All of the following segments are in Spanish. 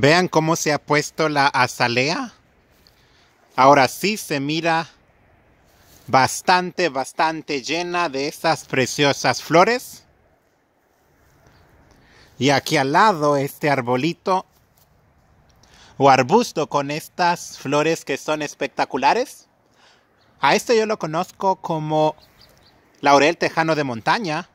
Vean cómo se ha puesto la azalea. Ahora sí se mira bastante, bastante llena de esas preciosas flores. Y aquí al lado este arbolito o arbusto con estas flores que son espectaculares. A este yo lo conozco como laurel tejano de montaña.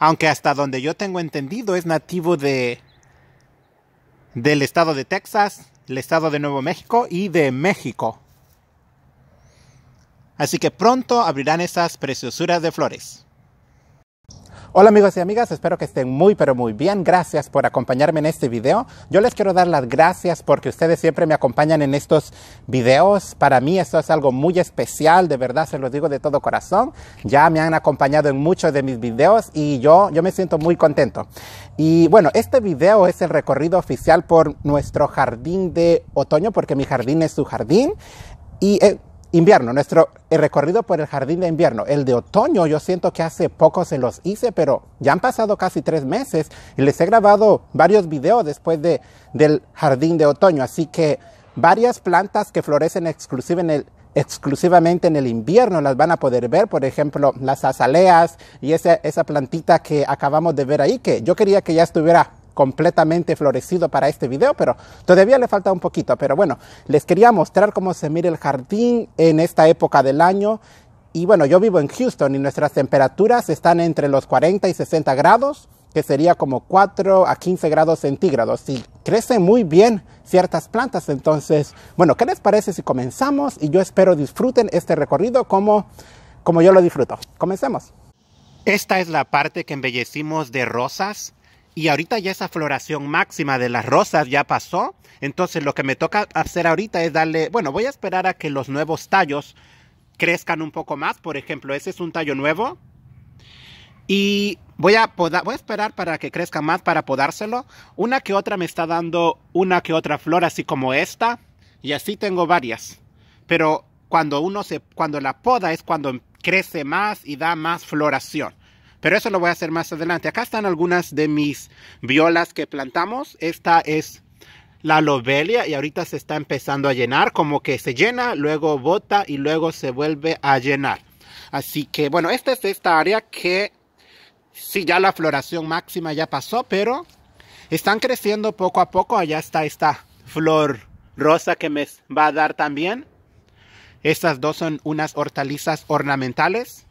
Aunque hasta donde yo tengo entendido es nativo de del estado de Texas, el estado de Nuevo México y de México. Así que pronto abrirán esas preciosuras de flores. Hola amigos y amigas, espero que estén muy pero muy bien. Gracias por acompañarme en este video. Yo les quiero dar las gracias porque ustedes siempre me acompañan en estos videos. Para mí esto es algo muy especial, de verdad se lo digo de todo corazón. Ya me han acompañado en muchos de mis videos y yo, yo me siento muy contento. Y bueno, este video es el recorrido oficial por nuestro jardín de otoño porque mi jardín es su jardín. Y eh, invierno, nuestro recorrido por el jardín de invierno, el de otoño, yo siento que hace poco se los hice, pero ya han pasado casi tres meses y les he grabado varios videos después de, del jardín de otoño, así que varias plantas que florecen exclusiva en el, exclusivamente en el invierno las van a poder ver, por ejemplo, las azaleas y esa plantita que acabamos de ver ahí, que yo quería que ya estuviera completamente florecido para este video, pero todavía le falta un poquito. Pero bueno, les quería mostrar cómo se mira el jardín en esta época del año. Y bueno, yo vivo en Houston y nuestras temperaturas están entre los 40 y 60 grados, que sería como 4 a 15 grados centígrados. Y crecen muy bien ciertas plantas. Entonces, bueno, ¿qué les parece si comenzamos? Y yo espero disfruten este recorrido como, como yo lo disfruto. Comencemos. Esta es la parte que embellecimos de rosas y ahorita ya esa floración máxima de las rosas ya pasó. Entonces lo que me toca hacer ahorita es darle, bueno, voy a esperar a que los nuevos tallos crezcan un poco más. Por ejemplo, ese es un tallo nuevo. Y voy a, voy a esperar para que crezca más para podárselo. Una que otra me está dando una que otra flor, así como esta. Y así tengo varias. Pero cuando uno se, cuando la poda es cuando crece más y da más floración. Pero eso lo voy a hacer más adelante. Acá están algunas de mis violas que plantamos. Esta es la lobelia y ahorita se está empezando a llenar. Como que se llena, luego bota y luego se vuelve a llenar. Así que bueno, esta es esta área que sí ya la floración máxima ya pasó, pero están creciendo poco a poco. Allá está esta flor rosa que me va a dar también. Estas dos son unas hortalizas ornamentales.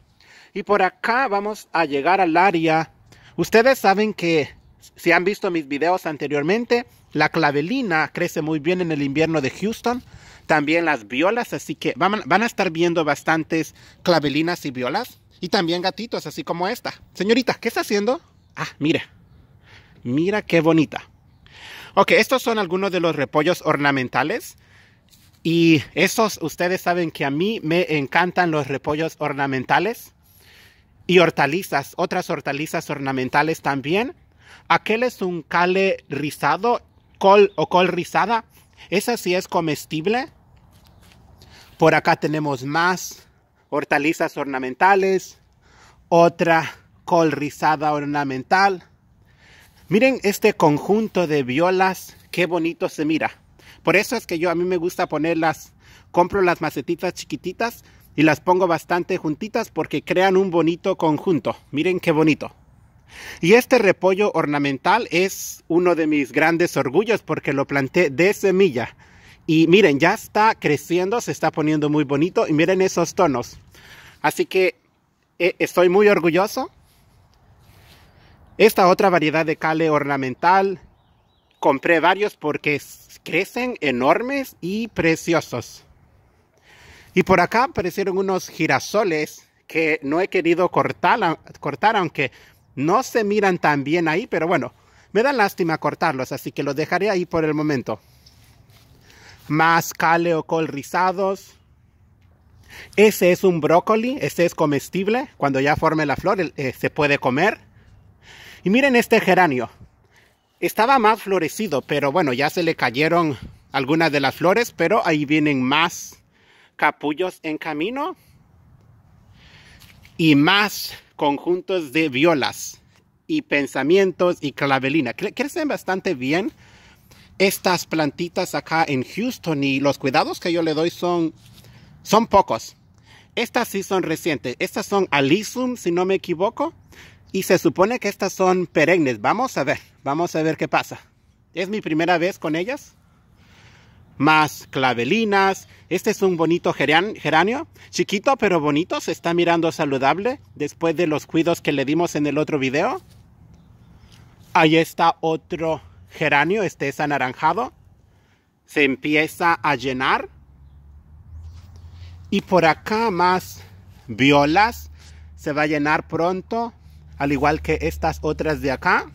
Y por acá vamos a llegar al área. Ustedes saben que, si han visto mis videos anteriormente, la clavelina crece muy bien en el invierno de Houston. También las violas, así que van, a estar viendo bastantes clavelinas y violas. Y también gatitos, así como esta. Señorita, ¿qué está haciendo? Ah, mira. Mira qué bonita. Ok, estos son algunos de los repollos ornamentales. Y esos, ustedes saben que a mí me encantan los repollos ornamentales y hortalizas, otras hortalizas ornamentales también. Aquel es un cale rizado, col o col rizada. Esa sí es comestible. Por acá tenemos más hortalizas ornamentales. Otra col rizada ornamental. Miren este conjunto de violas, qué bonito se mira. Por eso es que yo a mí me gusta ponerlas, compro las macetitas chiquititas y las pongo bastante juntitas porque crean un bonito conjunto. Miren qué bonito. Y este repollo ornamental es uno de mis grandes orgullos porque lo planté de semilla. Y miren, ya está creciendo, se está poniendo muy bonito y miren esos tonos. Así que eh, estoy muy orgulloso. Esta otra variedad de cale ornamental, compré varios porque crecen enormes y preciosos. Y por acá aparecieron unos girasoles que no he querido cortar, cortar aunque no se miran tan bien ahí, pero bueno, me da lástima cortarlos, así que los dejaré ahí por el momento. Más cale o col rizados. Ese es un brócoli, este es comestible, cuando ya forme la flor eh, se puede comer. Y miren este geranio. Estaba más florecido, pero bueno, ya se le cayeron algunas de las flores, pero ahí vienen más capullos en camino y más conjuntos de violas y pensamientos y clavelina. Crecen bastante bien estas plantitas acá en Houston y los cuidados que yo le doy son, son pocos. Estas sí son recientes. Estas son Alisum, si no me equivoco. Y se supone que estas son perennes. Vamos a ver, vamos a ver qué pasa. Es mi primera vez con ellas más clavelinas. Este es un bonito geranio, chiquito pero bonito, se está mirando saludable después de los cuidos que le dimos en el otro video. Ahí está otro geranio, este es anaranjado. Se empieza a llenar. Y por acá más violas. Se va a llenar pronto, al igual que estas otras de acá.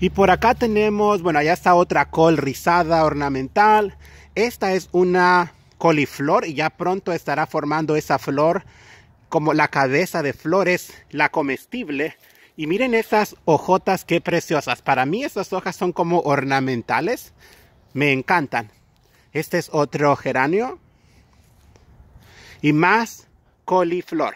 Y por acá tenemos, bueno, allá está otra col rizada ornamental. Esta es una coliflor y ya pronto estará formando esa flor como la cabeza de flores, la comestible. Y miren esas hojotas, qué preciosas. Para mí esas hojas son como ornamentales. Me encantan. Este es otro geranio. Y más coliflor.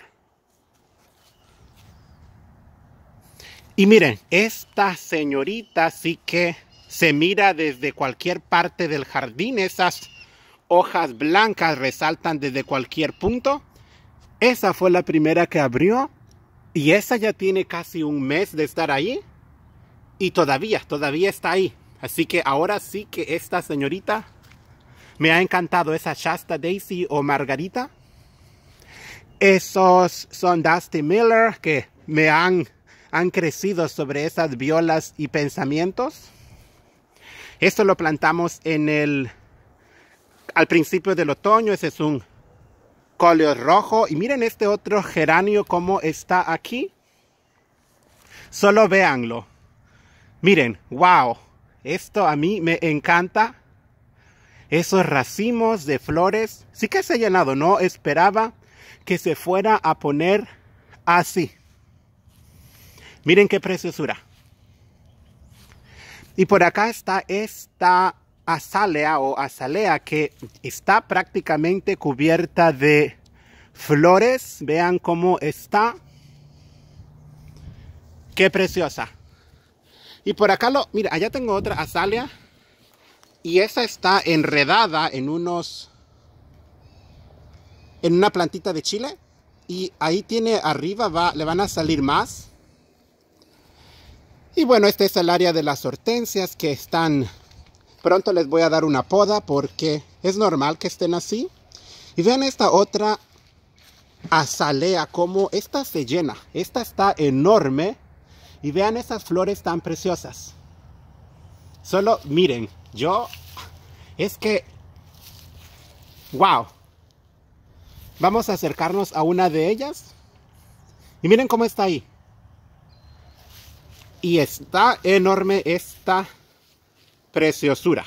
Y miren, esta señorita sí que se mira desde cualquier parte del jardín. Esas hojas blancas resaltan desde cualquier punto. Esa fue la primera que abrió y esa ya tiene casi un mes de estar ahí. Y todavía, todavía está ahí. Así que ahora sí que esta señorita me ha encantado esa Shasta Daisy o Margarita. Esos son Dusty Miller que me han han crecido sobre esas violas y pensamientos. Esto lo plantamos en el al principio del otoño, ese es un coleo rojo y miren este otro geranio como está aquí. Solo véanlo. Miren, wow, esto a mí me encanta. Esos racimos de flores, sí que se ha llenado, no esperaba que se fuera a poner así. Miren qué preciosura. Y por acá está esta azalea o azalea que está prácticamente cubierta de flores. Vean cómo está. Qué preciosa. Y por acá lo, mira, allá tengo otra azalea. Y esa está enredada en unos, en una plantita de chile. Y ahí tiene arriba, va, le van a salir más. Y bueno, este es el área de las hortensias que están... Pronto les voy a dar una poda porque es normal que estén así. Y vean esta otra azalea, como esta se llena. Esta está enorme. Y vean esas flores tan preciosas. Solo miren, yo... Es que... ¡Wow! Vamos a acercarnos a una de ellas. Y miren cómo está ahí y está enorme esta preciosura.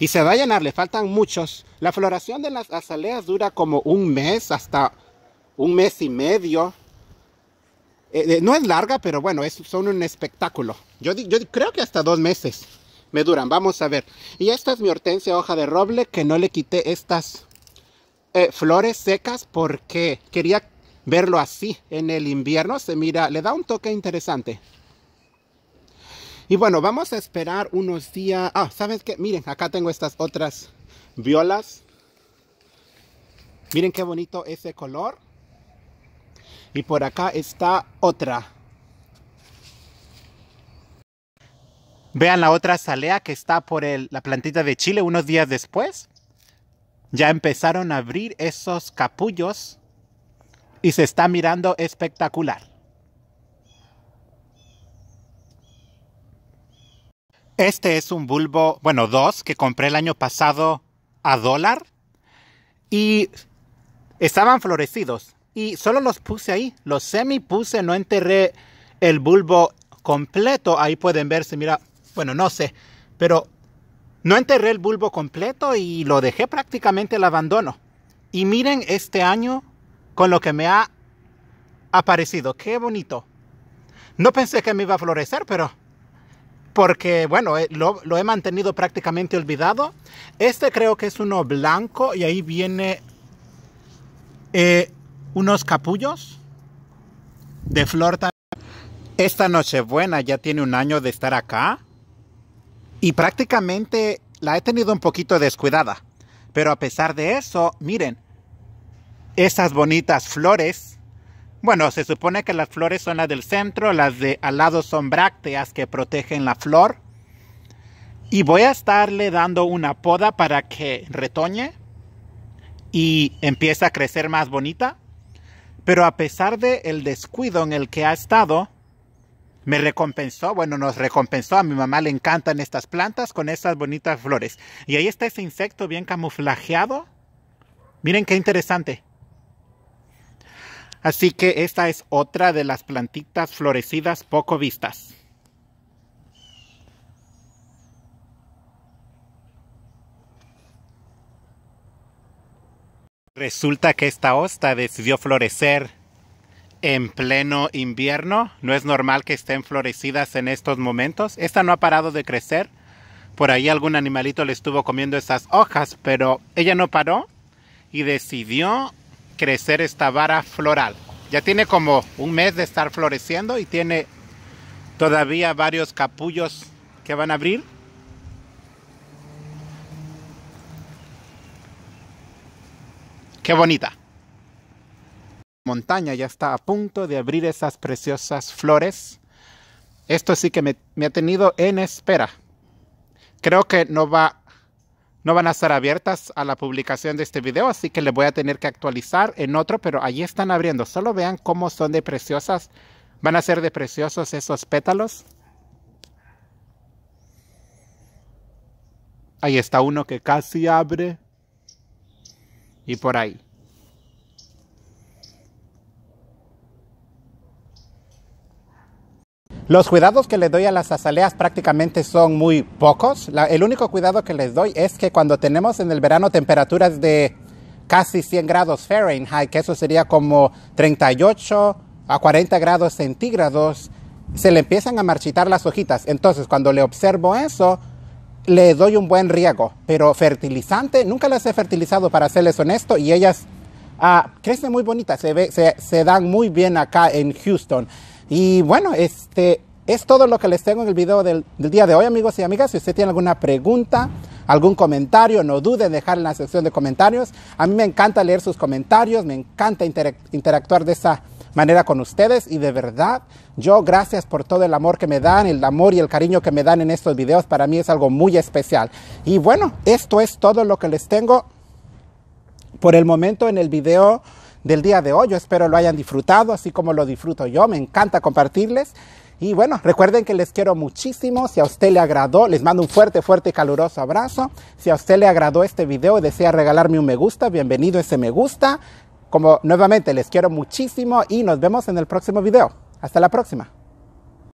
Y se va a llenar, le faltan muchos. La floración de las azaleas dura como un mes, hasta un mes y medio. Eh, eh, no es larga, pero bueno, es, son un espectáculo. Yo, yo creo que hasta dos meses me duran, vamos a ver. Y esta es mi hortensia hoja de roble, que no le quité estas eh, flores secas porque quería verlo así en el invierno se mira, le da un toque interesante. Y bueno, vamos a esperar unos días. Ah, ¿sabes qué? Miren, acá tengo estas otras violas. Miren qué bonito ese color. Y por acá está otra. Vean la otra salea que está por la plantita de chile unos días después. Ya empezaron a abrir esos capullos y se está mirando espectacular. Este es un bulbo, bueno, dos que compré el año pasado a dólar y estaban florecidos y solo los puse ahí, los semi puse, no enterré el bulbo completo, ahí pueden verse, mira, bueno, no sé, pero no enterré el bulbo completo y lo dejé prácticamente al abandono. Y miren este año con lo que me ha aparecido. Qué bonito. No pensé que me iba a florecer, pero porque, bueno, eh, lo, he mantenido prácticamente olvidado. Este creo que es uno blanco y ahí viene eh, unos capullos de flor también. Esta buena. ya tiene un año de estar acá y prácticamente la he tenido un poquito descuidada. Pero a pesar de eso, miren, esas bonitas flores. Bueno, se supone que las flores son las del centro, las de al lado son brácteas que protegen la flor. Y voy a estarle dando una poda para que retoñe y empiece a crecer más bonita. Pero a pesar del descuido en el que ha estado, me recompensó, bueno, nos recompensó, a mi mamá le encantan estas plantas con estas bonitas flores. Y ahí está ese insecto bien camuflajeado. Miren qué interesante. Así que esta es otra de las plantitas florecidas poco vistas. Resulta que esta hosta decidió florecer en pleno invierno. No es normal que estén florecidas en estos momentos. Esta no ha parado de crecer. Por ahí algún animalito le estuvo comiendo esas hojas, pero ella no paró y decidió crecer esta vara floral. Ya tiene como un mes de estar floreciendo y tiene todavía varios capullos que van a abrir. Qué bonita. La montaña ya está a punto de abrir esas preciosas flores. Esto sí que me, me ha tenido en espera. Creo que no va no van a estar abiertas a la publicación de este video, así que les voy a tener que actualizar en otro, pero allí están abriendo. Solo vean cómo son de preciosas. Van a ser de preciosos esos pétalos. Ahí está uno que casi abre. Y por ahí. Los cuidados que le doy a las azaleas prácticamente son muy pocos. el único cuidado que les doy es que cuando tenemos en el verano temperaturas de casi 100 grados Fahrenheit, que eso sería como 38 a 40 grados centígrados, se le empiezan a marchitar las hojitas. Entonces, cuando le observo eso, le doy un buen riego, pero fertilizante, nunca las he fertilizado para serles honesto y ellas ah, crecen muy bonitas, se, ve, se dan muy bien acá en Houston. Y bueno, este es todo lo que les tengo en el video del, día de hoy, amigos y amigas. Si usted tiene alguna pregunta, algún comentario, no duden en dejar en la sección de comentarios. A mí me encanta leer sus comentarios, me encanta interactuar de esa manera con ustedes y de verdad yo gracias por todo el amor que me dan, el amor y el cariño que me dan en estos videos, para mí es algo muy especial. Y bueno, esto es todo lo que les tengo por el momento en el video del día de hoy. Yo espero lo hayan disfrutado, así como lo disfruto yo. Me encanta compartirles. Y bueno, recuerden que les quiero muchísimo. Si a usted le agradó, les mando un fuerte, fuerte y caluroso abrazo. Si a usted le agradó este video y desea regalarme un me gusta, bienvenido ese me gusta. Como nuevamente les quiero muchísimo y nos vemos en el próximo video. Hasta la próxima.